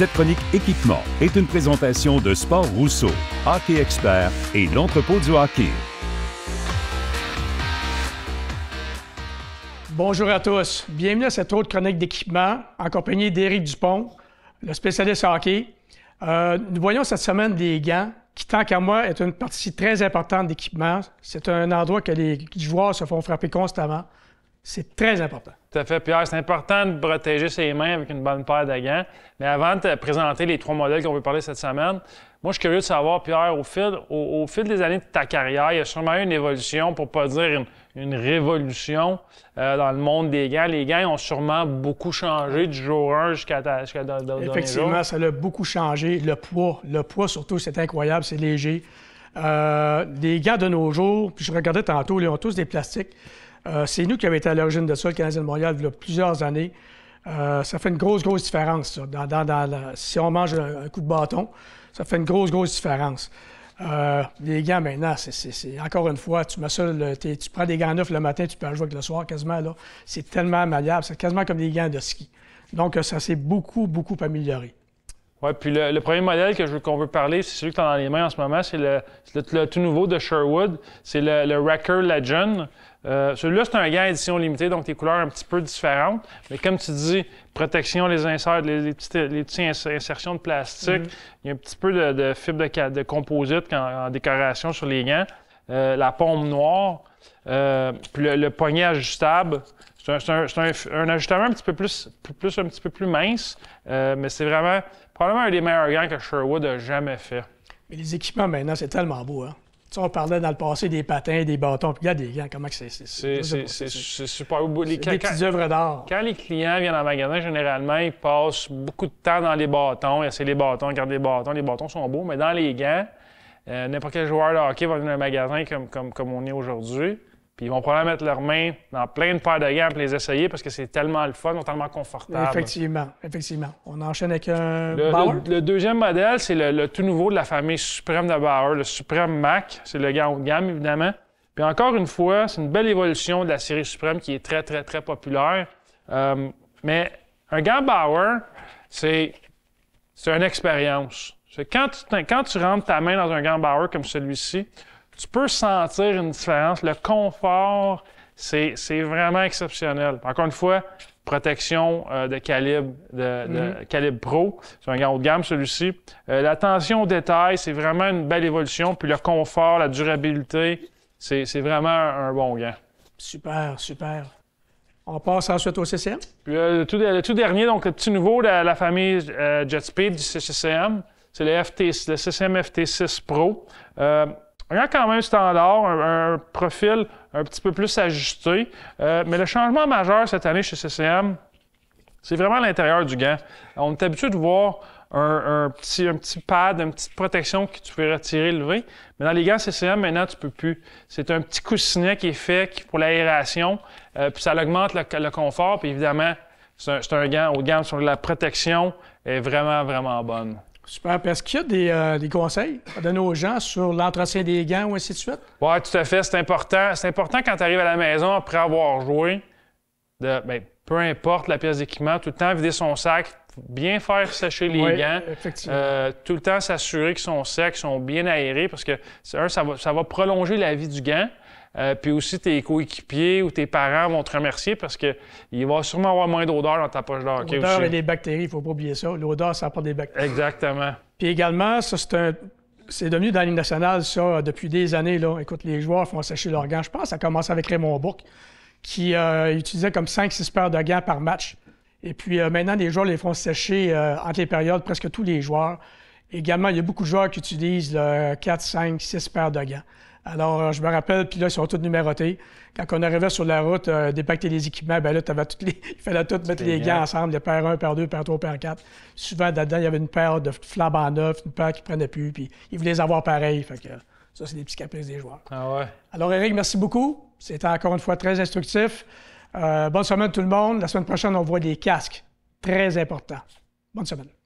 Cette chronique équipement est une présentation de Sport Rousseau, Hockey Expert et l'entrepôt du hockey. Bonjour à tous. Bienvenue à cette autre chronique d'équipement en compagnie d'Éric Dupont, le spécialiste hockey. Euh, nous voyons cette semaine des gants qui, tant qu'à moi, est une partie très importante d'équipement. C'est un endroit que les joueurs se font frapper constamment. C'est très important. Tout à fait, Pierre. C'est important de protéger ses mains avec une bonne paire de gants. Mais avant de te présenter les trois modèles qu'on veut parler cette semaine, moi, je suis curieux de savoir, Pierre, au fil, au, fil des années de ta carrière, il y a sûrement eu une évolution, pour ne pas dire une, révolution, euh, dans le monde des gants. Les gants ont sûrement beaucoup changé du jour 1 jusqu'à jusqu Effectivement, ça a beaucoup changé. Le poids, le poids surtout, c'est incroyable, c'est léger. Euh, les gants de nos jours, puis je regardais tantôt, ils ont tous des plastiques. Euh, c'est nous qui avons été à l'origine de ça, le Canadien de Montréal, il y a plusieurs années. Euh, ça fait une grosse, grosse différence. Ça. si on mange un, coup de bâton, ça fait une grosse, grosse différence. Euh, les gants, maintenant, c'est encore une fois, tu mets ça, tu prends des gants neufs le matin, tu peux en jouer avec le soir quasiment. là. C'est tellement malléable, c'est quasiment comme des gants de ski. Donc, ça s'est beaucoup, beaucoup amélioré. Oui, puis le, premier modèle que qu'on veut parler, c'est celui que tu as dans les mains en ce moment, c'est le, tout nouveau de Sherwood. C'est le, Wrecker Legend. Euh, celui-là, c'est un gant édition limitée, donc des couleurs un petit peu différentes. Mais comme tu dis, protection, les inserts, les, petites, insertions de plastique. Mm-hmm. Il y a un petit peu de, de fibre de, de composite en, décoration sur les gants. Euh, la pompe noire, euh, puis le, poignet ajustable. C'est un, un, ajustement un petit peu plus, plus un petit peu plus mince, euh, mais c'est vraiment probablement un des meilleurs gants que Sherwood a jamais fait. Mais les équipements maintenant, c'est tellement beau, hein? Tu on parlait dans le passé des patins, des bâtons, puis regarde les gants, comment c'est. C'est super beau. Les, des petites œuvres d'art. Quand les clients viennent en magasin, généralement, ils passent beaucoup de temps dans les bâtons, c'est les bâtons, regardent les bâtons. Les bâtons sont beaux, mais dans les gants, euh, n'importe quel joueur de hockey va venir dans un magasin comme, comme, comme on est aujourd'hui ils vont probablement mettre leurs mains dans plein de paires de gants pour les essayer parce que c'est tellement le fun, tellement confortable. Effectivement, effectivement. On enchaîne avec un le, Bauer. Le, deuxième modèle, c'est le, tout nouveau de la famille Supreme de Bauer, le Supreme Mac. C'est le gant haut de gamme, évidemment. Puis encore une fois, c'est une belle évolution de la série Supreme qui est très, très, très populaire. Euh, mais un gant Bauer, c'est c'est une expérience. Quand tu, quand tu rentres ta main dans un gant Bauer comme celui-ci, tu peux sentir une différence. Le confort, c'est vraiment exceptionnel. Encore une fois, protection euh, de calibre de, mm-hmm. calibre pro, c'est un gant haut de gamme celui-ci. Euh, L'attention aux détails, c'est vraiment une belle évolution. Puis le confort, la durabilité, c'est vraiment un, bon gant. Super, super. On passe ensuite au CCM. Puis, euh, le, tout, le, tout, dernier, donc le petit nouveau de la, la famille JetSpeed du CCM, c'est le, FT, le CCM FT6 Pro gant quand même standard, un, profil un petit peu plus ajusté. Euh, mais le changement majeur cette année chez CCM, c'est vraiment l'intérieur du gant. On est habitué de voir un, petit, un petit pad, une petite protection que tu peux retirer, lever. Mais dans les gants CCM, maintenant, tu peux plus. C'est un petit coussinet qui est fait pour l'aération, euh, puis ça augmente le, confort, puis évidemment, c'est un, un, gant au gamme sur la protection est vraiment, vraiment bonne. Super. Est-ce qu'il y a euh, des, conseils à donner aux gens sur l'entretien des gants ou ainsi de suite? Oui, tout à fait. C'est important. C'est important quand tu arrives à la maison après avoir joué, de, ben, peu importe la pièce d'équipement, tout le temps vider son sac, bien faire sécher les gants. Euh, tout le temps s'assurer qu'ils sont secs, qu'ils sont bien aérés, parce que, ça va, prolonger la vie du gant. Euh, puis aussi, tes coéquipiers ou tes parents vont te remercier parce qu'il va sûrement avoir moins d'odeur dans ta poche de L'odeur aussi. et les bactéries, il ne faut pas oublier ça. L'odeur, ça apporte des bactéries. Exactement. Puis également, ça, c'est un c'est devenu dans Ligue nationale, ça, depuis des années. Écoute, les joueurs font sécher leurs gants. Je pense que ça commence avec Raymond Bourque, qui euh, utilisait comme 5-6 paires de gants par match. Et puis euh, maintenant, les joueurs les font sécher euh, entre les périodes, presque tous les joueurs. Également, il y a beaucoup de joueurs qui utilisent 4, 5, 6 paires de gants. Alors, euh, je me rappelle, puis là, ils sont tous numérotés. Quand on arrivait sur la route, euh, dépacter les équipements, ben là, avais toutes les... il fallait tout mettre les gants ensemble, les paires 1, paires 2, paires 3, paires 4. Souvent, là-dedans, il y avait une paire de flammes en neuf, une paire qui prenait plus, puis ils voulaient les avoir pareil. Fait que ça, c'est des petits caprices des joueurs. Ah ouais. Alors, Eric, merci beaucoup. C'était encore une fois très instructif. Euh, bonne semaine tout le monde. La semaine prochaine, on voit des casques. Très important. Bonne semaine.